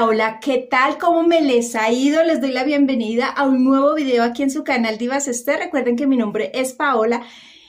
Hola, ¿qué tal? ¿Cómo me les ha ido? Les doy la bienvenida a un nuevo video aquí en su canal Divas Este. Recuerden que mi nombre es Paola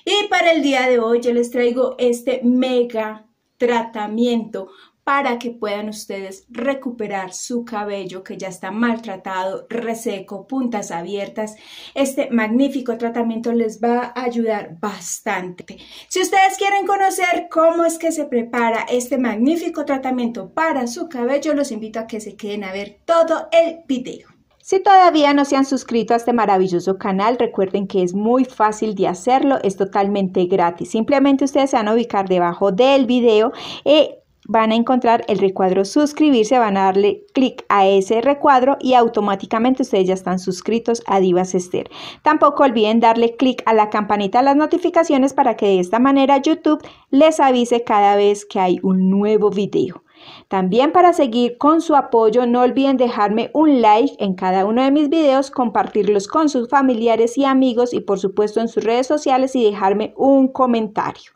y para el día de hoy yo les traigo este mega tratamiento para que puedan ustedes recuperar su cabello que ya está maltratado, reseco, puntas abiertas. Este magnífico tratamiento les va a ayudar bastante. Si ustedes quieren conocer cómo es que se prepara este magnífico tratamiento para su cabello, los invito a que se queden a ver todo el video. Si todavía no se han suscrito a este maravilloso canal, recuerden que es muy fácil de hacerlo, es totalmente gratis. Simplemente ustedes se van a ubicar debajo del video y eh, van a encontrar el recuadro suscribirse, van a darle clic a ese recuadro y automáticamente ustedes ya están suscritos a Divas Esther. Tampoco olviden darle clic a la campanita de las notificaciones para que de esta manera YouTube les avise cada vez que hay un nuevo video. También para seguir con su apoyo, no olviden dejarme un like en cada uno de mis videos, compartirlos con sus familiares y amigos y por supuesto en sus redes sociales y dejarme un comentario.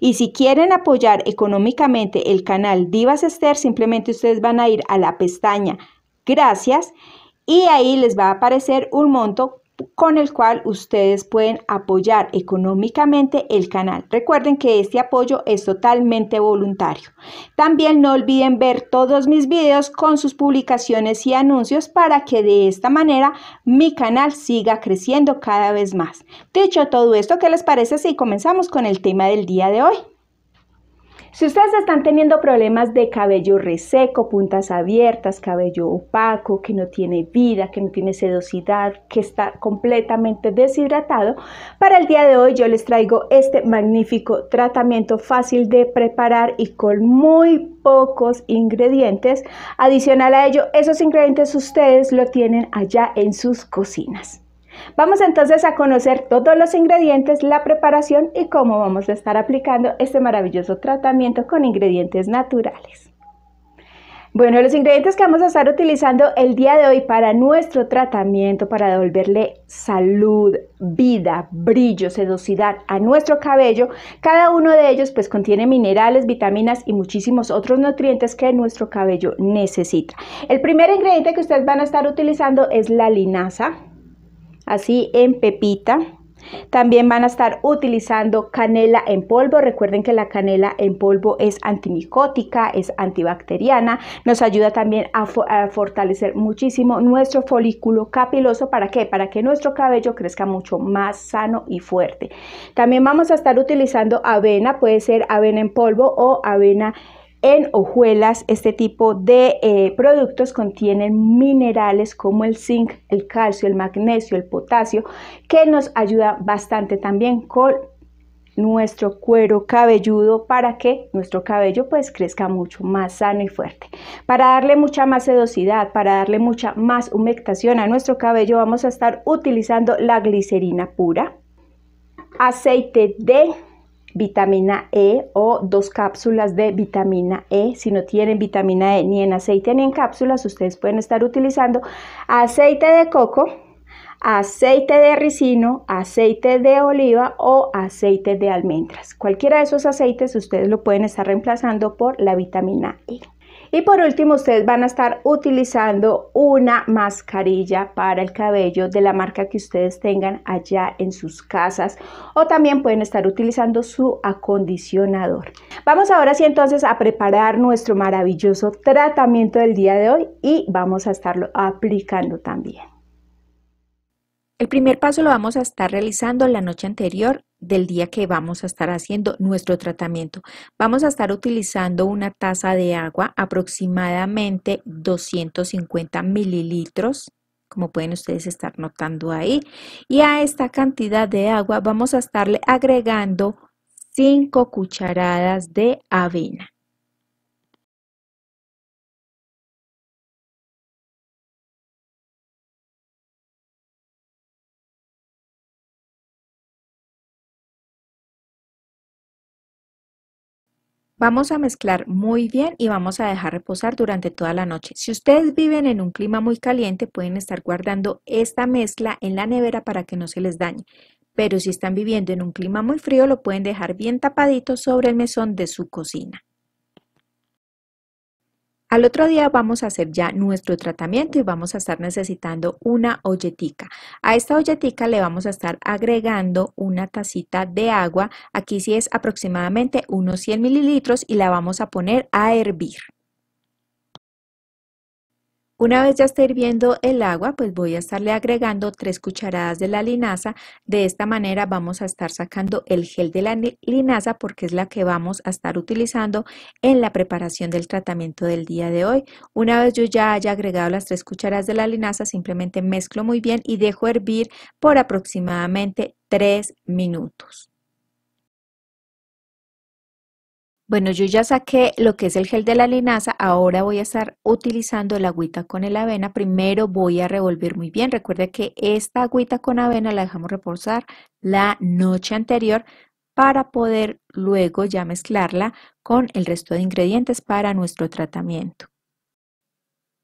Y si quieren apoyar económicamente el canal Divas Esther, simplemente ustedes van a ir a la pestaña Gracias y ahí les va a aparecer un monto con el cual ustedes pueden apoyar económicamente el canal. Recuerden que este apoyo es totalmente voluntario. También no olviden ver todos mis videos con sus publicaciones y anuncios para que de esta manera mi canal siga creciendo cada vez más. Dicho todo esto, ¿qué les parece si comenzamos con el tema del día de hoy? Si ustedes están teniendo problemas de cabello reseco, puntas abiertas, cabello opaco, que no tiene vida, que no tiene sedosidad, que está completamente deshidratado, para el día de hoy yo les traigo este magnífico tratamiento fácil de preparar y con muy pocos ingredientes. Adicional a ello, esos ingredientes ustedes lo tienen allá en sus cocinas. Vamos entonces a conocer todos los ingredientes, la preparación y cómo vamos a estar aplicando este maravilloso tratamiento con ingredientes naturales. Bueno, los ingredientes que vamos a estar utilizando el día de hoy para nuestro tratamiento, para devolverle salud, vida, brillo, sedosidad a nuestro cabello, cada uno de ellos pues contiene minerales, vitaminas y muchísimos otros nutrientes que nuestro cabello necesita. El primer ingrediente que ustedes van a estar utilizando es la linaza así en pepita. También van a estar utilizando canela en polvo. Recuerden que la canela en polvo es antimicótica, es antibacteriana. Nos ayuda también a, fortalecer muchísimo nuestro folículo capiloso. ¿Para qué? Para que nuestro cabello crezca mucho más sano y fuerte. También vamos a estar utilizando avena. Puede ser avena en polvo o avena en hojuelas, este tipo de eh, productos contienen minerales como el zinc, el calcio, el magnesio, el potasio, que nos ayuda bastante también con nuestro cuero cabelludo para que nuestro cabello pues crezca mucho más sano y fuerte. Para darle mucha más sedosidad, para darle mucha más humectación a nuestro cabello vamos a estar utilizando la glicerina pura, aceite de vitamina E o dos cápsulas de vitamina E. Si no tienen vitamina E ni en aceite ni en cápsulas, ustedes pueden estar utilizando aceite de coco, aceite de ricino, aceite de oliva o aceite de almendras. Cualquiera de esos aceites ustedes lo pueden estar reemplazando por la vitamina E. Y por último, ustedes van a estar utilizando una mascarilla para el cabello de la marca que ustedes tengan allá en sus casas o también pueden estar utilizando su acondicionador. Vamos ahora sí entonces a preparar nuestro maravilloso tratamiento del día de hoy y vamos a estarlo aplicando también. El primer paso lo vamos a estar realizando la noche anterior del día que vamos a estar haciendo nuestro tratamiento. Vamos a estar utilizando una taza de agua, aproximadamente 250 mililitros, como pueden ustedes estar notando ahí. Y a esta cantidad de agua vamos a estarle agregando 5 cucharadas de avena. Vamos a mezclar muy bien y vamos a dejar reposar durante toda la noche. Si ustedes viven en un clima muy caliente, pueden estar guardando esta mezcla en la nevera para que no se les dañe. Pero si están viviendo en un clima muy frío, lo pueden dejar bien tapadito sobre el mesón de su cocina. Al otro día vamos a hacer ya nuestro tratamiento y vamos a estar necesitando una olletica. A esta olletica le vamos a estar agregando una tacita de agua. Aquí sí es aproximadamente unos 100 mililitros y la vamos a poner a hervir. Una vez ya esté hirviendo el agua, pues voy a estarle agregando tres cucharadas de la linaza. De esta manera vamos a estar sacando el gel de la linaza porque es la que vamos a estar utilizando en la preparación del tratamiento del día de hoy. Una vez yo ya haya agregado las tres cucharadas de la linaza, simplemente mezclo muy bien y dejo hervir por aproximadamente tres minutos. Bueno, yo ya saqué lo que es el gel de la linaza, ahora voy a estar utilizando la agüita con el avena. Primero voy a revolver muy bien. Recuerda que esta agüita con avena la dejamos reposar la noche anterior para poder luego ya mezclarla con el resto de ingredientes para nuestro tratamiento.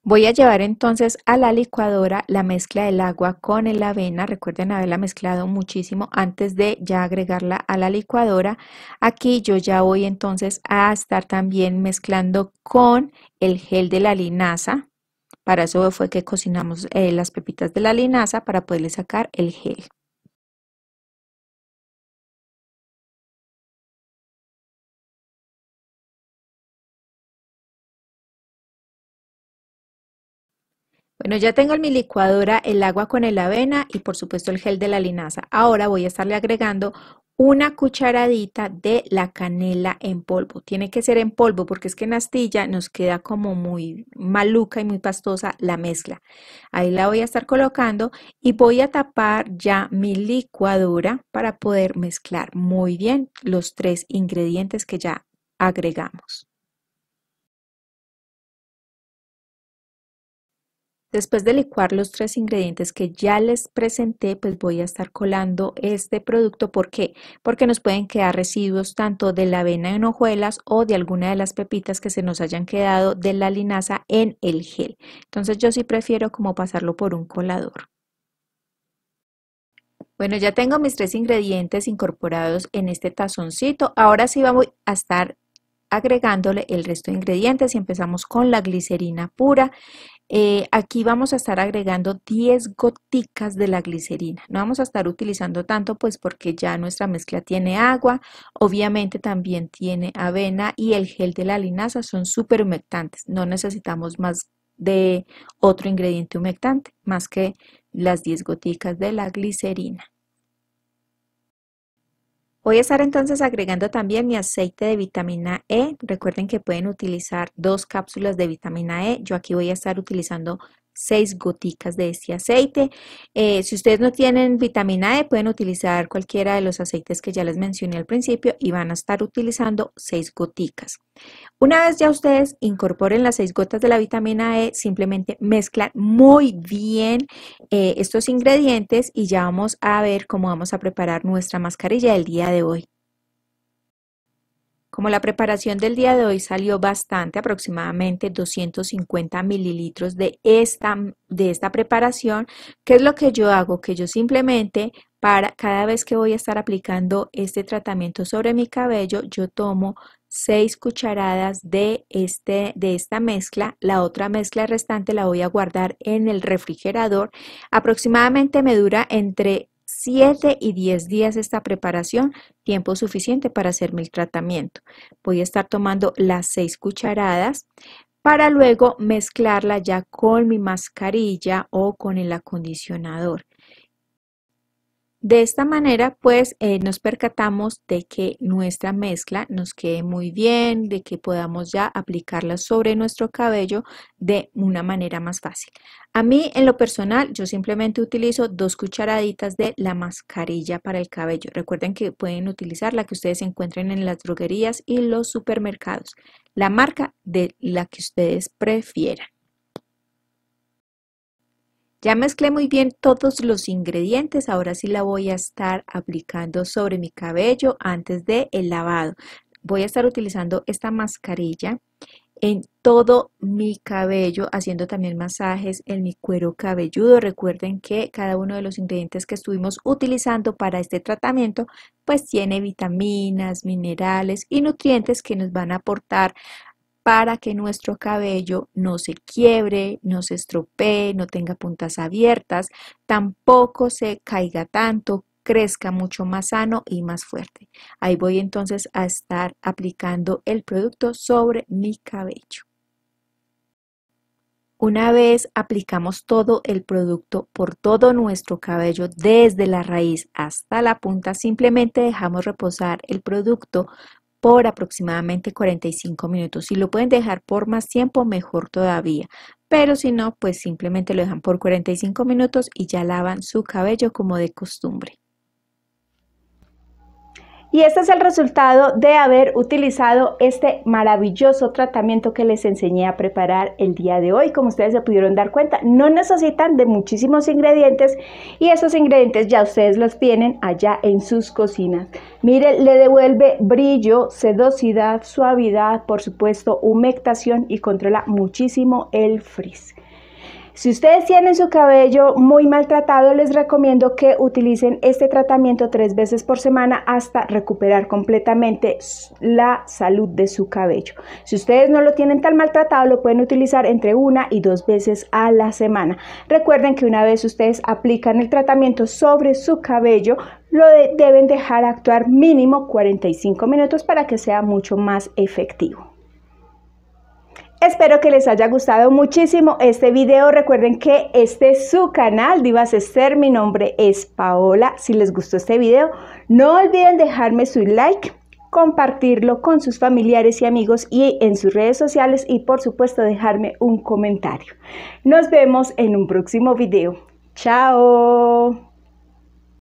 Voy a llevar entonces a la licuadora la mezcla del agua con el avena. Recuerden haberla mezclado muchísimo antes de ya agregarla a la licuadora. Aquí yo ya voy entonces a estar también mezclando con el gel de la linaza. Para eso fue que cocinamos eh, las pepitas de la linaza para poderle sacar el gel. Bueno, ya tengo en mi licuadora el agua con el avena y por supuesto el gel de la linaza. Ahora voy a estarle agregando una cucharadita de la canela en polvo. Tiene que ser en polvo porque es que en astilla nos queda como muy maluca y muy pastosa la mezcla. Ahí la voy a estar colocando y voy a tapar ya mi licuadora para poder mezclar muy bien los tres ingredientes que ya agregamos. Después de licuar los tres ingredientes que ya les presenté, pues voy a estar colando este producto. ¿Por qué? Porque nos pueden quedar residuos tanto de la avena en hojuelas o de alguna de las pepitas que se nos hayan quedado de la linaza en el gel. Entonces yo sí prefiero como pasarlo por un colador. Bueno, ya tengo mis tres ingredientes incorporados en este tazoncito. Ahora sí vamos a estar agregándole el resto de ingredientes y empezamos con la glicerina pura. Eh, aquí vamos a estar agregando 10 goticas de la glicerina. No vamos a estar utilizando tanto pues porque ya nuestra mezcla tiene agua, obviamente también tiene avena y el gel de la linaza son súper humectantes. No necesitamos más de otro ingrediente humectante más que las 10 goticas de la glicerina. Voy a estar entonces agregando también mi aceite de vitamina E. Recuerden que pueden utilizar dos cápsulas de vitamina E. Yo aquí voy a estar utilizando seis goticas de este aceite. Eh, si ustedes no tienen vitamina E, pueden utilizar cualquiera de los aceites que ya les mencioné al principio y van a estar utilizando seis goticas. Una vez ya ustedes incorporen las seis gotas de la vitamina E, simplemente mezclan muy bien eh, estos ingredientes y ya vamos a ver cómo vamos a preparar nuestra mascarilla del día de hoy. Como la preparación del día de hoy salió bastante, aproximadamente 250 mililitros de esta, de esta preparación, ¿qué es lo que yo hago? Que yo simplemente para cada vez que voy a estar aplicando este tratamiento sobre mi cabello, yo tomo 6 cucharadas de, este, de esta mezcla. La otra mezcla restante la voy a guardar en el refrigerador. Aproximadamente me dura entre 7 y 10 días esta preparación, tiempo suficiente para hacerme el tratamiento. Voy a estar tomando las 6 cucharadas para luego mezclarla ya con mi mascarilla o con el acondicionador. De esta manera, pues eh, nos percatamos de que nuestra mezcla nos quede muy bien, de que podamos ya aplicarla sobre nuestro cabello de una manera más fácil. A mí, en lo personal, yo simplemente utilizo dos cucharaditas de la mascarilla para el cabello. Recuerden que pueden utilizar la que ustedes encuentren en las droguerías y los supermercados, la marca de la que ustedes prefieran. Ya mezclé muy bien todos los ingredientes, ahora sí la voy a estar aplicando sobre mi cabello antes del el lavado. Voy a estar utilizando esta mascarilla en todo mi cabello, haciendo también masajes en mi cuero cabelludo. Recuerden que cada uno de los ingredientes que estuvimos utilizando para este tratamiento, pues tiene vitaminas, minerales y nutrientes que nos van a aportar para que nuestro cabello no se quiebre, no se estropee, no tenga puntas abiertas, tampoco se caiga tanto, crezca mucho más sano y más fuerte. Ahí voy entonces a estar aplicando el producto sobre mi cabello. Una vez aplicamos todo el producto por todo nuestro cabello, desde la raíz hasta la punta, simplemente dejamos reposar el producto por aproximadamente 45 minutos. Si lo pueden dejar por más tiempo, mejor todavía. Pero si no, pues simplemente lo dejan por 45 minutos y ya lavan su cabello como de costumbre. Y este es el resultado de haber utilizado este maravilloso tratamiento que les enseñé a preparar el día de hoy. Como ustedes se pudieron dar cuenta, no necesitan de muchísimos ingredientes y esos ingredientes ya ustedes los tienen allá en sus cocinas. Miren, le devuelve brillo, sedosidad, suavidad, por supuesto, humectación y controla muchísimo el frizz. Si ustedes tienen su cabello muy maltratado, les recomiendo que utilicen este tratamiento tres veces por semana hasta recuperar completamente la salud de su cabello. Si ustedes no lo tienen tan maltratado, lo pueden utilizar entre una y dos veces a la semana. Recuerden que una vez ustedes aplican el tratamiento sobre su cabello, lo deben dejar actuar mínimo 45 minutos para que sea mucho más efectivo. Espero que les haya gustado muchísimo este video. Recuerden que este es su canal Divas ser. Mi nombre es Paola. Si les gustó este video, no olviden dejarme su like, compartirlo con sus familiares y amigos y en sus redes sociales y por supuesto dejarme un comentario. Nos vemos en un próximo video. Chao.